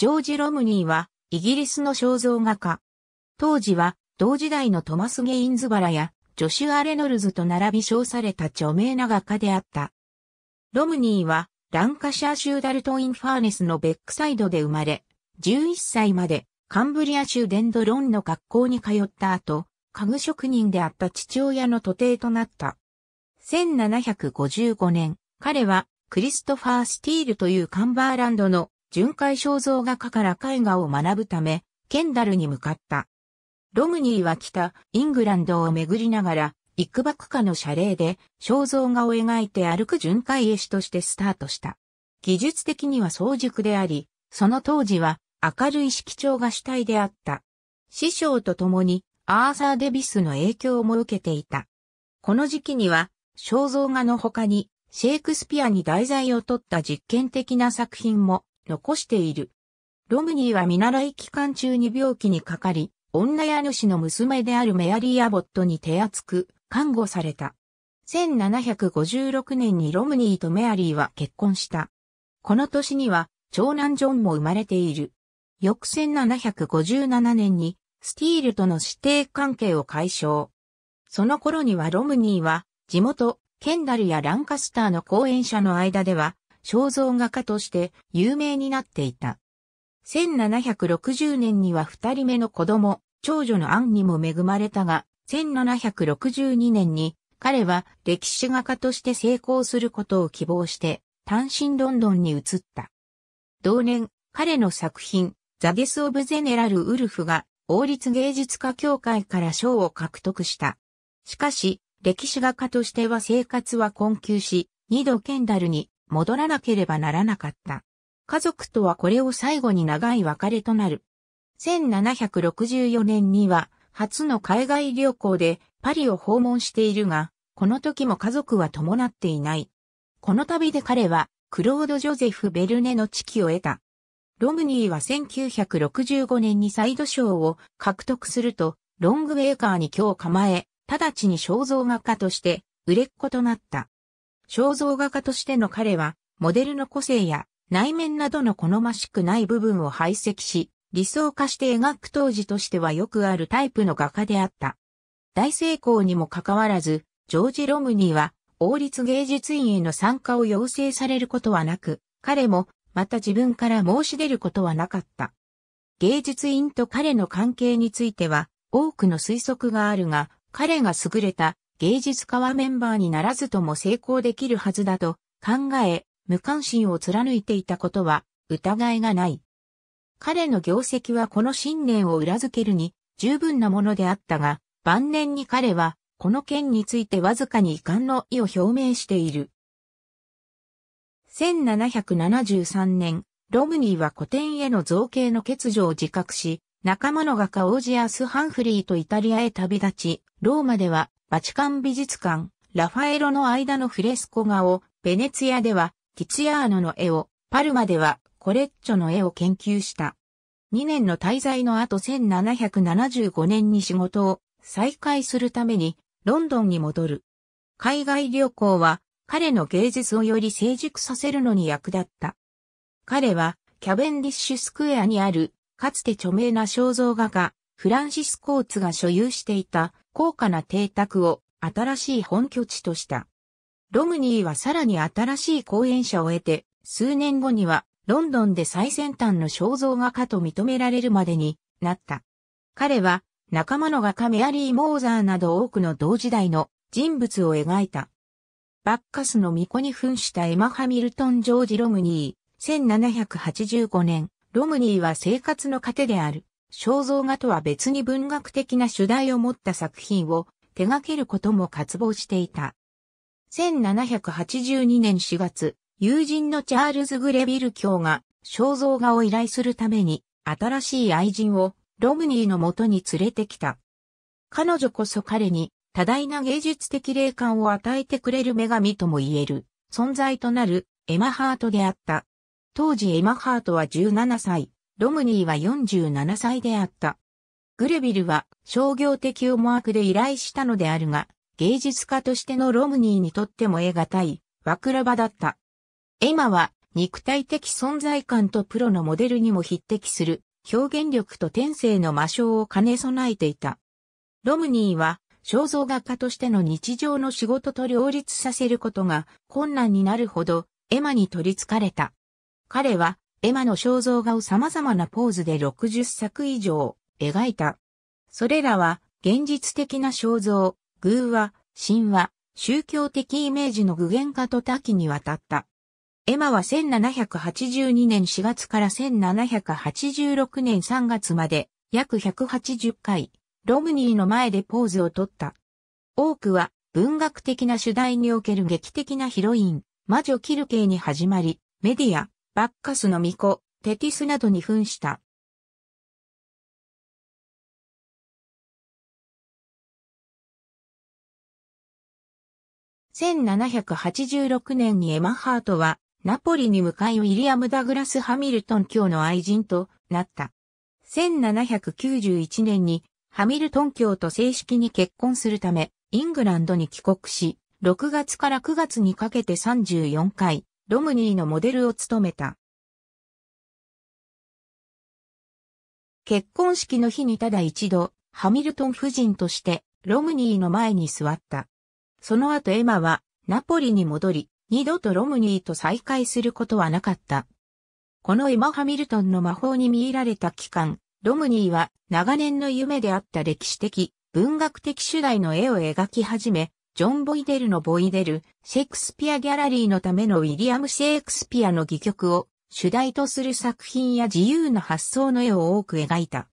ジョージ・ロムニーは、イギリスの肖像画家。当時は、同時代のトマス・ゲインズバラや、ジョシュア・レノルズと並び称された著名な画家であった。ロムニーは、ランカシャー州ダルト・イン・ファーネスのベックサイドで生まれ、11歳まで、カンブリア州デンドロンの学校に通った後、家具職人であった父親の徒弟となった。1755年、彼は、クリストファー・スティールというカンバーランドの巡回肖像画家から絵画を学ぶため、ケンダルに向かった。ロムニーは北、イングランドを巡りながら、幾ばクかの謝礼で肖像画を描いて歩く巡回絵師としてスタートした。技術的には早熟であり、その当時は明るい色調が主体であった。師匠と共にアーサー・デビスの影響も受けていた。この時期には肖像画の他にシェイクスピアに題材を取った実験的な作品も残している。ロムニーは見習い期間中に病気にかかり、女家主の娘であるメアリー・アボットに手厚く看護された。1756年にロムニーとメアリーは結婚した。この年には長男ジョンも生まれている。翌1757年にスティールとの指定関係を解消。その頃にはロムニーは地元ケンダルやランカスターの講演者の間では肖像画家として有名になっていた。1760年には二人目の子供、長女のアンにも恵まれたが、1762年に彼は歴史画家として成功することを希望して単身ロンドンに移った。同年、彼の作品、ザ・ゲス・オブ・ゼネラル・ウルフが王立芸術家協会から賞を獲得した。しかし、歴史画家としては生活は困窮し、二度ケンダルに戻らなければならなかった。家族とはこれを最後に長い別れとなる。1764年には初の海外旅行でパリを訪問しているが、この時も家族は伴っていない。この旅で彼はクロード・ジョゼフ・ベルネの地己を得た。ロムニーは1965年にサイド賞を獲得すると、ロングウェーカーに今日構え、直ちに肖像画家として売れっ子となった。肖像画家としての彼は、モデルの個性や内面などの好ましくない部分を排斥し、理想化して描く当時としてはよくあるタイプの画家であった。大成功にもかかわらず、ジョージ・ロムニーは、王立芸術院への参加を要請されることはなく、彼も、また自分から申し出ることはなかった。芸術院と彼の関係については、多くの推測があるが、彼が優れた芸術家はメンバーにならずとも成功できるはずだと考え、無関心を貫いていたことは疑いがない。彼の業績はこの信念を裏付けるに十分なものであったが、晩年に彼はこの件についてわずかに遺憾の意を表明している。1773年、ロムニーは古典への造形の欠如を自覚し、仲間の画家オージアス・ハンフリーとイタリアへ旅立ち、ローマではバチカン美術館、ラファエロの間のフレスコ画を、ベネツィアでは、ティツィアーノの絵を、パルマでは、コレッチョの絵を研究した。2年の滞在の後1775年に仕事を再開するためにロンドンに戻る。海外旅行は彼の芸術をより成熟させるのに役立った。彼はキャベンディッシュスクエアにあるかつて著名な肖像画家フランシス・コーツが所有していた高価な邸宅を新しい本拠地とした。ロムニーはさらに新しい講演者を得て、数年後にはロンドンで最先端の肖像画家と認められるまでになった。彼は仲間の画家メアリー・モーザーなど多くの同時代の人物を描いた。バッカスの巫女に扮したエマ・ハミルトン・ジョージ・ロムニー、1785年、ロムニーは生活の糧である。肖像画とは別に文学的な主題を持った作品を手掛けることも渇望していた。1782年4月、友人のチャールズ・グレビル卿が肖像画を依頼するために新しい愛人をロムニーの元に連れてきた。彼女こそ彼に多大な芸術的霊感を与えてくれる女神とも言える存在となるエマハートであった。当時エマハートは17歳。ロムニーは47歳であった。グレビルは商業的思惑で依頼したのであるが、芸術家としてのロムニーにとっても得難い、枠らバだった。エマは肉体的存在感とプロのモデルにも匹敵する表現力と天性の魔性を兼ね備えていた。ロムニーは肖像画家としての日常の仕事と両立させることが困難になるほどエマに取り憑かれた。彼はエマの肖像画を様々なポーズで60作以上描いた。それらは現実的な肖像、偶話、神話、宗教的イメージの具現化と多岐にわたった。エマは1782年4月から1786年3月まで約180回、ロムニーの前でポーズをとった。多くは文学的な主題における劇的なヒロイン、魔女キルケイに始まり、メディア、バッカスの巫女、テティスなどに扮した。1786年にエマハートは、ナポリに向かいウィリアム・ダグラス・ハミルトン卿の愛人となった。1791年に、ハミルトン卿と正式に結婚するため、イングランドに帰国し、6月から9月にかけて34回、ロムニーのモデルを務めた。結婚式の日にただ一度、ハミルトン夫人としてロムニーの前に座った。その後エマはナポリに戻り、二度とロムニーと再会することはなかった。このエマ・ハミルトンの魔法に見入られた期間、ロムニーは長年の夢であった歴史的、文学的主題の絵を描き始め、ジョン・ボイデルのボイデル、シェイクスピアギャラリーのためのウィリアム・シェイクスピアの戯曲を主題とする作品や自由な発想の絵を多く描いた。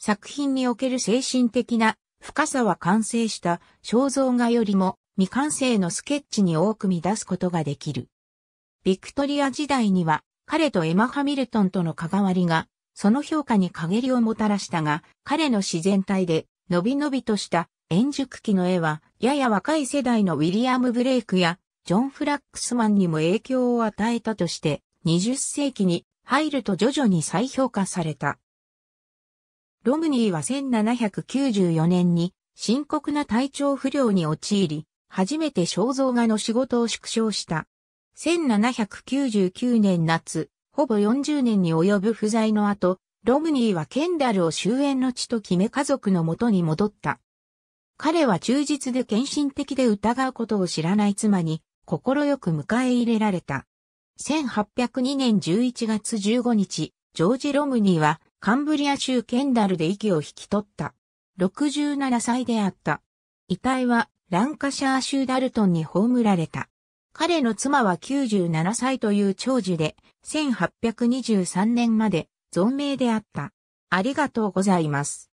作品における精神的な深さは完成した肖像画よりも未完成のスケッチに多く見出すことができる。ビクトリア時代には彼とエマ・ハミルトンとの関わりがその評価に陰りをもたらしたが、彼の自然体で、のびのびとした円熟期の絵は、やや若い世代のウィリアム・ブレイクや、ジョン・フラックスマンにも影響を与えたとして、20世紀に入ると徐々に再評価された。ロムニーは1794年に深刻な体調不良に陥り、初めて肖像画の仕事を縮小した。1799年夏、ほぼ40年に及ぶ不在の後、ロムニーはケンダルを終焉の地と決め家族のもとに戻った。彼は忠実で献身的で疑うことを知らない妻に、心よく迎え入れられた。1802年11月15日、ジョージ・ロムニーは、カンブリア州ケンダルで息を引き取った。67歳であった。遺体は、ランカシャー州ダルトンに葬られた。彼の妻は97歳という長寿で、1823年まで存命であった。ありがとうございます。